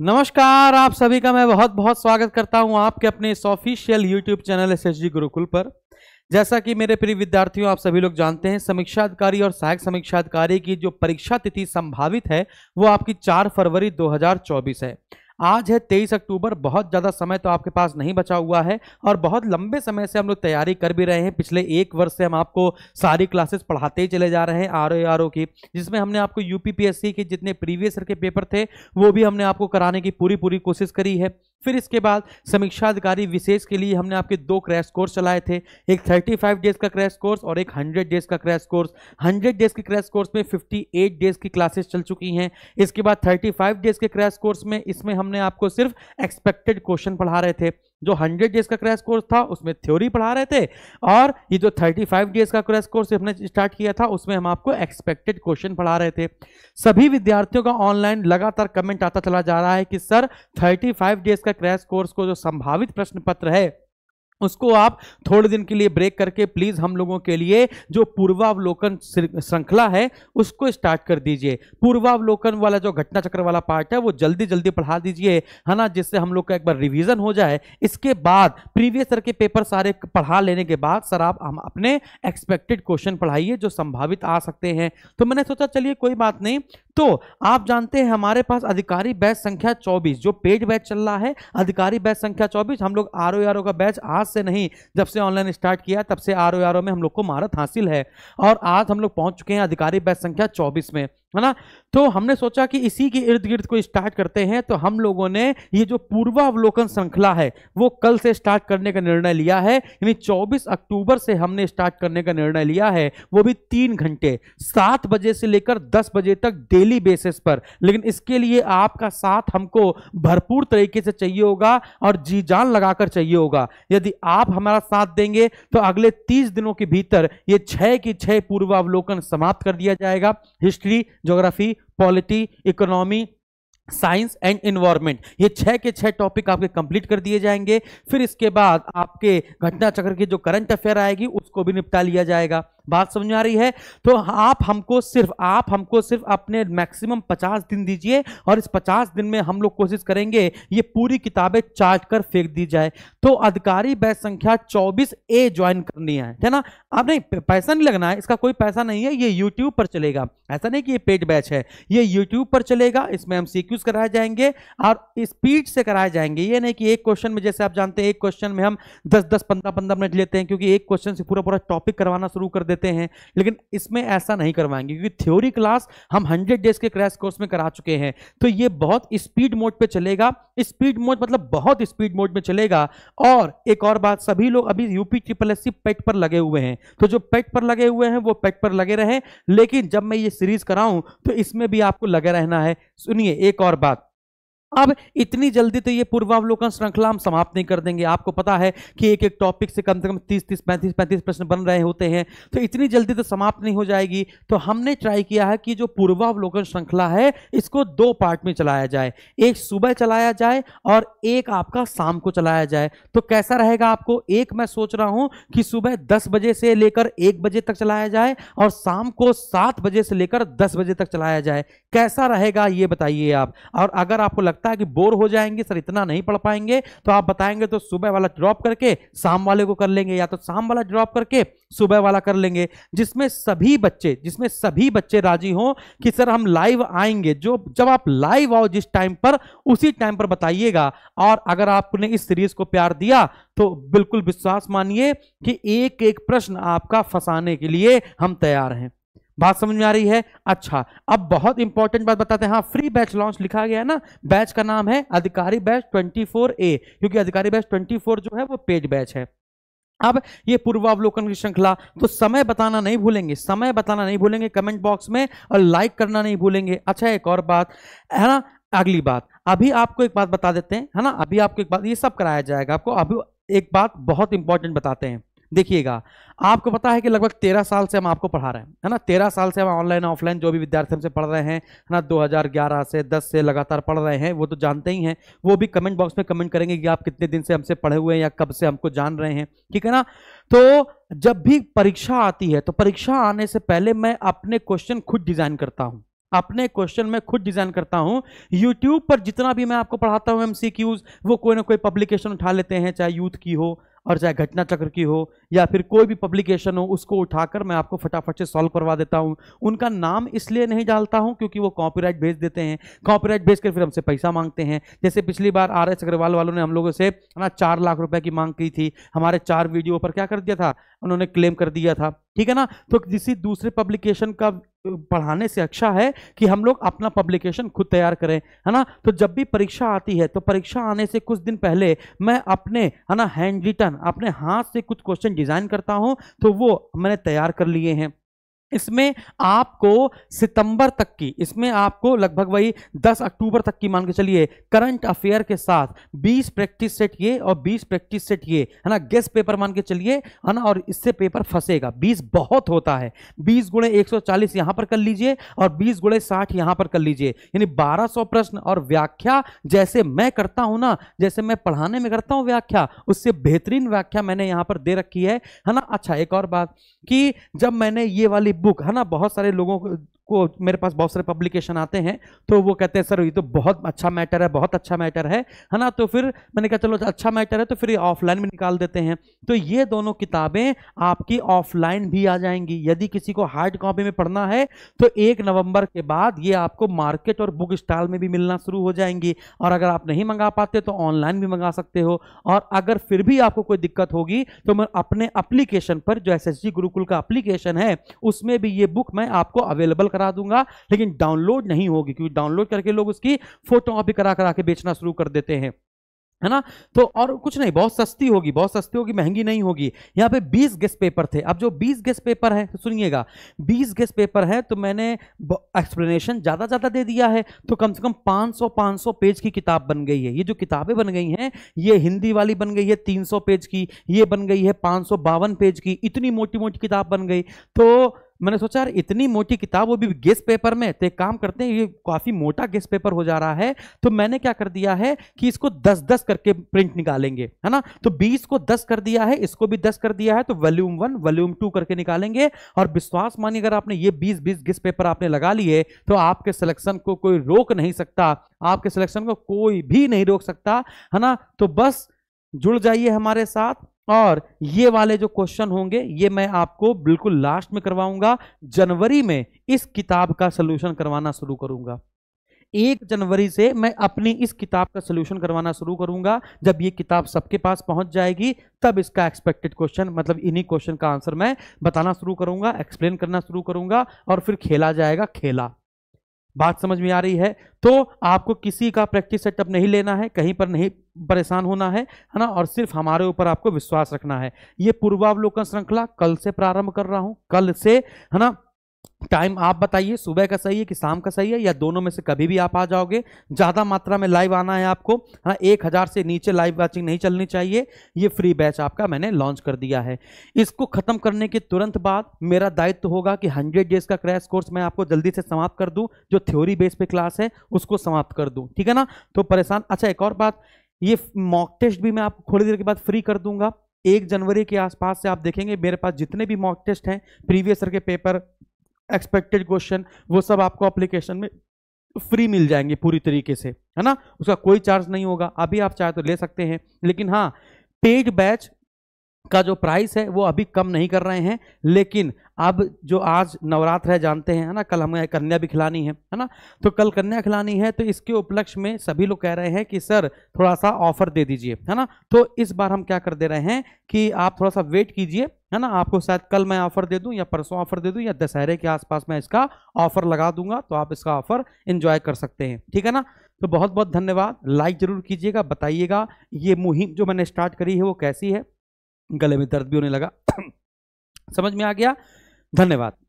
नमस्कार आप सभी का मैं बहुत बहुत स्वागत करता हूं आपके अपने इस official YouTube channel S S Gurukul पर जैसा कि मेरे प्रिय विद्यार्थियों आप सभी लोग जानते हैं समीक्षा अधिकारी और सहायक समीक्षा अधिकारी की जो परीक्षा तिथि संभावित है वो आपकी 4 फरवरी 2024 है आज है तेईस अक्टूबर बहुत ज़्यादा समय तो आपके पास नहीं बचा हुआ है और बहुत लंबे समय से हम लोग तैयारी कर भी रहे हैं पिछले एक वर्ष से हम आपको सारी क्लासेस पढ़ाते ही चले जा रहे हैं आर ओ आर ओ की जिसमें हमने आपको U P P S C के जितने प्रीवियस ईयर के पेपर थे वो भी हमने आपको कराने की पूरी पूरी कोशिश करी है फिर इसके बाद समीक्षा अधिकारी विशेष के लिए हमने आपके दो क्रैश कोर्स चलाए थे एक 35 डेज का क्रैश कोर्स और एक 100 डेज का क्रैश कोर्स 100 डेज के क्रैश कोर्स में 58 डेज की क्लासेस चल चुकी हैं इसके बाद 35 डेज के क्रैश कोर्स में इसमें हमने आपको सिर्फ एक्सपेक्टेड क्वेश्चन पढ़ा रहे थे जो 100 डेज का क्रैश कोर्स था उसमें थ्योरी पढ़ा रहे थे और ये जो 35 डेज का क्रैश कोर्स हमने स्टार्ट किया था उसमें हम आपको एक्सपेक्टेड क्वेश्चन पढ़ा रहे थे सभी विद्यार्थियों का ऑनलाइन लगातार कमेंट आता चला जा रहा है कि सर 35 डेज का क्रैश कोर्स को जो संभावित प्रश्न पत्र है उसको आप थोड़े दिन के लिए ब्रेक करके प्लीज़ हम लोगों के लिए जो पूर्वावलोकन श्रृंखला है उसको स्टार्ट कर दीजिए पूर्वावलोकन वाला जो घटना चक्र वाला पार्ट है वो जल्दी जल्दी पढ़ा दीजिए है ना जिससे हम लोग का एक बार रिवीजन हो जाए इसके बाद प्रीवियस सर के पेपर सारे पढ़ा लेने के बाद सर आप हम अपने एक्सपेक्टेड क्वेश्चन पढ़ाइए जो संभावित आ सकते हैं तो मैंने सोचा चलिए कोई बात नहीं तो आप जानते हैं हमारे पास अधिकारी बैच संख्या 24 जो पेड बैच चल रहा है अधिकारी बैच संख्या 24 हम लोग आर ओ आर ओ का बैच आज से नहीं जब से ऑनलाइन स्टार्ट किया तब से आर ओ में हम लोग को महारत हासिल है और आज हम लोग पहुंच चुके हैं अधिकारी बैच संख्या 24 में है ना तो हमने सोचा कि इसी के इर्द गिर्द को स्टार्ट करते हैं तो हम लोगों ने ये जो पूर्वावलोकन श्रृंखला है वो कल से स्टार्ट करने का निर्णय लिया है यानी 24 अक्टूबर से हमने स्टार्ट करने का निर्णय लिया है वो भी तीन घंटे सात बजे से लेकर दस बजे तक डेली बेसिस पर लेकिन इसके लिए आपका साथ हमको भरपूर तरीके से चाहिए होगा और जी जान लगाकर चाहिए होगा यदि आप हमारा साथ देंगे तो अगले तीस दिनों के भीतर ये छः की छः पूर्वावलोकन समाप्त कर दिया जाएगा history geography polity economy science and environment ये छः के छः टॉपिक आपके कंप्लीट कर दिए जाएंगे फिर इसके बाद आपके घटना चक्र की जो करंट अफेयर आएगी उसको भी निपटा लिया जाएगा बात समझ में आ रही है तो आप हमको सिर्फ आप हमको सिर्फ अपने मैक्सिमम पचास दिन दीजिए और इस पचास दिन में हम लोग कोशिश करेंगे ये पूरी किताबें चाट कर फेंक दी जाए तो अधिकारी बैच संख्या चौबीस ए ज्वाइन करनी है ना अब नहीं पैसा नहीं लगना है इसका कोई पैसा नहीं है ये यूट्यूब पर चलेगा ऐसा नहीं कि ये पेड बैच है ये यूट्यूब पर चलेगा इसमें हम सीक्यूज कराए जाएंगे और स्पीड से कराए जाएंगे ये नहीं कि एक क्वेश्चन में जैसे आप जानते हैं एक क्वेश्चन में हम दस दस पंद्रह पंद्रह मिनट लेते हैं क्योंकि एक क्वेश्चन से पूरा पूरा टॉपिक करवाना शुरू कर देते देते हैं लेकिन इसमें ऐसा नहीं करवाएंगे क्योंकि थ्योरी क्लास हम हंड्रेड डेज के क्रैश कोर्स में करा चुके हैं तो ये बहुत स्पीड मोड पे चलेगा स्पीड मोड मतलब बहुत स्पीड मोड में चलेगा और एक और बात सभी लोग अभी यूपी ट्रिपल एस पेट पर लगे हुए हैं तो जो पेट पर लगे हुए हैं वो पेट पर लगे रहे लेकिन जब मैं ये सीरीज कराऊं तो इसमें भी आपको लगे रहना है सुनिए एक और बात अब इतनी जल्दी तो ये पूर्वावलोकन श्रृंखला हम समाप्त नहीं कर देंगे आपको पता है कि एक एक टॉपिक से कम से कम तीस तीस पैंतीस पैंतीस प्रश्न बन रहे होते हैं तो इतनी जल्दी तो समाप्त नहीं हो जाएगी तो हमने ट्राई किया है कि जो पूर्वावलोकन श्रृंखला है इसको दो पार्ट में चलाया जाए एक सुबह चलाया जाए और एक आपका शाम को चलाया जाए तो कैसा रहेगा आपको एक मैं सोच रहा हूँ कि सुबह दस बजे से लेकर एक बजे तक चलाया जाए और शाम को सात बजे से लेकर दस बजे तक चलाया जाए कैसा रहेगा ये बताइए आप और अगर आपको लगता है कि बोर हो जाएंगे सर इतना नहीं पढ़ पाएंगे तो आप बताएंगे तो सुबह वाला ड्रॉप करके शाम वाले को कर लेंगे या तो शाम वाला ड्रॉप करके सुबह वाला कर लेंगे जिसमें सभी बच्चे जिसमें सभी बच्चे राजी हों कि सर हम लाइव आएंगे जो जब आप लाइव आओ जिस टाइम पर उसी टाइम पर बताइएगा और अगर आपने इस सीरीज को प्यार दिया तो बिल्कुल विश्वास मानिए कि एक एक प्रश्न आपका फंसाने के लिए हम तैयार हैं बात समझ में आ रही है अच्छा अब बहुत इंपॉर्टेंट बात बताते हैं हाँ फ्री बैच लॉन्च लिखा गया है ना बैच का नाम है अधिकारी बैच 24 ए क्योंकि अधिकारी बैच 24 जो है वो पेड बैच है अब ये पूर्वावलोकन की श्रृंखला तो समय बताना नहीं भूलेंगे समय बताना नहीं भूलेंगे कमेंट बॉक्स में और लाइक करना नहीं भूलेंगे अच्छा एक और बात है ना अगली बात अभी आपको एक बात बता देते हैं है ना अभी आपको एक बात ये सब कराया जाएगा आपको अभी एक बात बहुत इंपॉर्टेंट बताते हैं देखिएगा आपको पता है कि लगभग तेरह साल से हम आपको पढ़ा रहे हैं है ना तेरह साल से हम ऑनलाइन ऑफलाइन जो भी विद्यार्थी हमसे पढ़ रहे हैं है ना 2011 से 10 से लगातार पढ़ रहे हैं वो तो जानते ही हैं वो भी कमेंट बॉक्स में कमेंट करेंगे कि आप कितने दिन से हमसे पढ़े हुए हैं या कब से हमको जान रहे हैं ठीक है ना तो जब भी परीक्षा आती है तो परीक्षा आने से पहले मैं अपने क्वेश्चन खुद डिजाइन करता हूँ अपने क्वेश्चन में खुद डिजाइन करता हूं यूट्यूब पर जितना भी मैं आपको पढ़ाता हूं एमसीक्यूज वो कोई ना कोई पब्लिकेशन उठा लेते हैं चाहे यूथ की हो और चाहे घटना चक्र की हो या फिर कोई भी पब्लिकेशन हो उसको उठाकर मैं आपको फटाफट से सॉल्व करवा देता हूँ उनका नाम इसलिए नहीं डालता हूँ क्योंकि वो कॉपीराइट भेज देते हैं कॉपीराइट भेज कर फिर हमसे पैसा मांगते हैं जैसे पिछली बार आर एस अग्रवाल वालों ने हम लोगों से ना चार लाख रुपए की मांग की थी हमारे चार वीडियो पर क्या कर दिया था उन्होंने क्लेम कर दिया था ठीक है ना तो किसी दूसरे पब्लिकेशन का पढ़ाने से अच्छा है कि हम लोग अपना पब्लिकेशन खुद तैयार करें है ना तो जब भी परीक्षा आती है तो परीक्षा आने से कुछ दिन पहले मैं अपने है ना हैंड रिटर्न अपने हाथ से कुछ क्वेश्चन डिज़ाइन करता हूँ तो वो मैंने तैयार कर लिए हैं इसमें आपको सितंबर तक की इसमें आपको लगभग वही 10 अक्टूबर तक की मान के चलिए करंट अफेयर के साथ 20 प्रैक्टिस सेट ये और 20 प्रैक्टिस सेट ये है ना गेस्ट पेपर मान के चलिए है ना और इससे पेपर फंसेगा 20 बहुत होता है 20 गुणे एक सौ यहाँ पर कर लीजिए और 20 गुणे साठ यहाँ पर कर लीजिए यानी 1200 प्रश्न और व्याख्या जैसे मैं करता हूँ ना जैसे मैं पढ़ाने में करता हूँ व्याख्या उससे बेहतरीन व्याख्या मैंने यहाँ पर दे रखी है है ना अच्छा एक और बात कि जब मैंने ये वाली बुक है ना बहुत सारे लोगों को को मेरे पास बहुत सारे पब्लिकेशन आते हैं तो वो कहते हैं सर ये तो बहुत अच्छा मैटर है बहुत अच्छा मैटर है है ना तो फिर मैंने कहा चलो अच्छा मैटर है तो फिर ये ऑफलाइन में निकाल देते हैं तो ये दोनों किताबें आपकी ऑफलाइन भी आ जाएंगी यदि किसी को हार्ड कॉपी में पढ़ना है तो एक नवंबर के बाद ये आपको मार्केट और बुक स्टॉल में भी मिलना शुरू हो जाएंगी और अगर आप नहीं मंगा पाते तो ऑनलाइन भी मंगा सकते हो और अगर फिर भी आपको कोई दिक्कत होगी तो मैं अपने अप्लीकेशन पर जो एस गुरुकुल का अप्लीकेशन है उसमें भी ये बुक मैं आपको अवेलेबल करा दूंगा लेकिन डाउनलोड नहीं होगी क्योंकि डाउनलोड करके लोग उसकी फोटो कॉपी करा करा के बेचना शुरू कर देते हैं है ना तो और कुछ नहीं बहुत सस्ती होगी बहुत सस्ती होगी महंगी नहीं होगी यहाँ पे 20 गेस्ट पेपर थे अब जो 20 गेस्ट पेपर है सुनिएगा 20 गेस्ट पेपर है तो मैंने एक्सप्लेनेशन ज़्यादा ज़्यादा दे दिया है तो कम से कम 500 500 पेज की किताब बन गई है ये जो किताबें बन गई हैं ये हिंदी वाली बन गई है तीन पेज की ये बन गई है पाँच पेज की इतनी मोटी मोटी किताब बन गई तो मैंने सोचा यार इतनी मोटी किताब वो भी गेस्ट पेपर में तो काम करते हैं ये काफ़ी मोटा गेस पेपर हो जा रहा है तो मैंने क्या कर दिया है कि इसको दस दस करके प्रिंट निकालेंगे है ना तो बीस को दस कर दिया है इसको भी दस कर दिया है तो वॉल्यूम वन वॉल्यूम टू करके निकालेंगे और विश्वास मानिए अगर आपने ये बीस बीस गेस्ट पेपर आपने लगा लिए तो आपके सिलेक्शन को कोई रोक नहीं सकता आपके सिलेक्शन को कोई भी नहीं रोक सकता है ना तो बस जुड़ जाइए हमारे साथ और ये वाले जो क्वेश्चन होंगे ये मैं आपको बिल्कुल लास्ट में करवाऊंगा जनवरी में इस किताब का सोल्यूशन करवाना शुरू करूंगा एक जनवरी से मैं अपनी इस किताब का सोल्यूशन करवाना शुरू करूंगा जब ये किताब सबके पास पहुंच जाएगी तब इसका एक्सपेक्टेड क्वेश्चन मतलब इन्हीं क्वेश्चन का आंसर मैं बताना शुरू करूंगा एक्सप्लेन करना शुरू करूंगा और फिर खेला जाएगा खेला बात समझ में आ रही है तो आपको किसी का प्रैक्टिस सेटअप नहीं लेना है कहीं पर नहीं परेशान होना है है ना और सिर्फ हमारे ऊपर आपको विश्वास रखना है ये पूर्वावलोकन श्रृंखला कल से प्रारंभ कर रहा हूँ कल से है ना टाइम आप बताइए सुबह का सही है कि शाम का सही है या दोनों में से कभी भी आप आ जाओगे ज़्यादा मात्रा में लाइव आना है आपको हाँ एक हज़ार से नीचे लाइव वाचिंग नहीं चलनी चाहिए ये फ्री बैच आपका मैंने लॉन्च कर दिया है इसको ख़त्म करने के तुरंत बाद मेरा दायित्व होगा कि हंड्रेड डेज का क्रैश कोर्स मैं आपको जल्दी से समाप्त कर दूँ जो थ्योरी बेस पर क्लास है उसको समाप्त कर दूँ ठीक है ना तो परेशान अच्छा एक और बात ये मॉक टेस्ट भी मैं आपको थोड़ी देर के बाद फ्री कर दूंगा एक जनवरी के आसपास से आप देखेंगे मेरे पास जितने भी मॉक टेस्ट हैं प्रीवियस ईयर के पेपर एक्सपेक्टेड क्वेश्चन वो सब आपको अप्लीकेशन में फ्री मिल जाएंगे पूरी तरीके से है ना उसका कोई चार्ज नहीं होगा अभी आप चाहे तो ले सकते हैं लेकिन हाँ पेड बैच का जो प्राइस है वो अभी कम नहीं कर रहे हैं लेकिन अब जो आज नवरात्र है जानते हैं है ना कल हमें कन्या भी खिलानी है है ना तो कल कन्या खिलानी है तो इसके उपलक्ष्य में सभी लोग कह रहे हैं कि सर थोड़ा सा ऑफर दे दीजिए है ना तो इस बार हम क्या कर दे रहे हैं कि आप थोड़ा सा वेट कीजिए है ना आपको शायद कल मैं ऑफर दे दूँ या परसों ऑफर दे दूँ या दशहरे के आसपास मैं इसका ऑफर लगा दूंगा तो आप इसका ऑफर इन्जॉय कर सकते हैं ठीक है ना तो बहुत बहुत धन्यवाद लाइक जरूर कीजिएगा बताइएगा ये मुहिम जो मैंने स्टार्ट करी है वो कैसी है गले में दर्द भी होने लगा समझ में आ गया धन्यवाद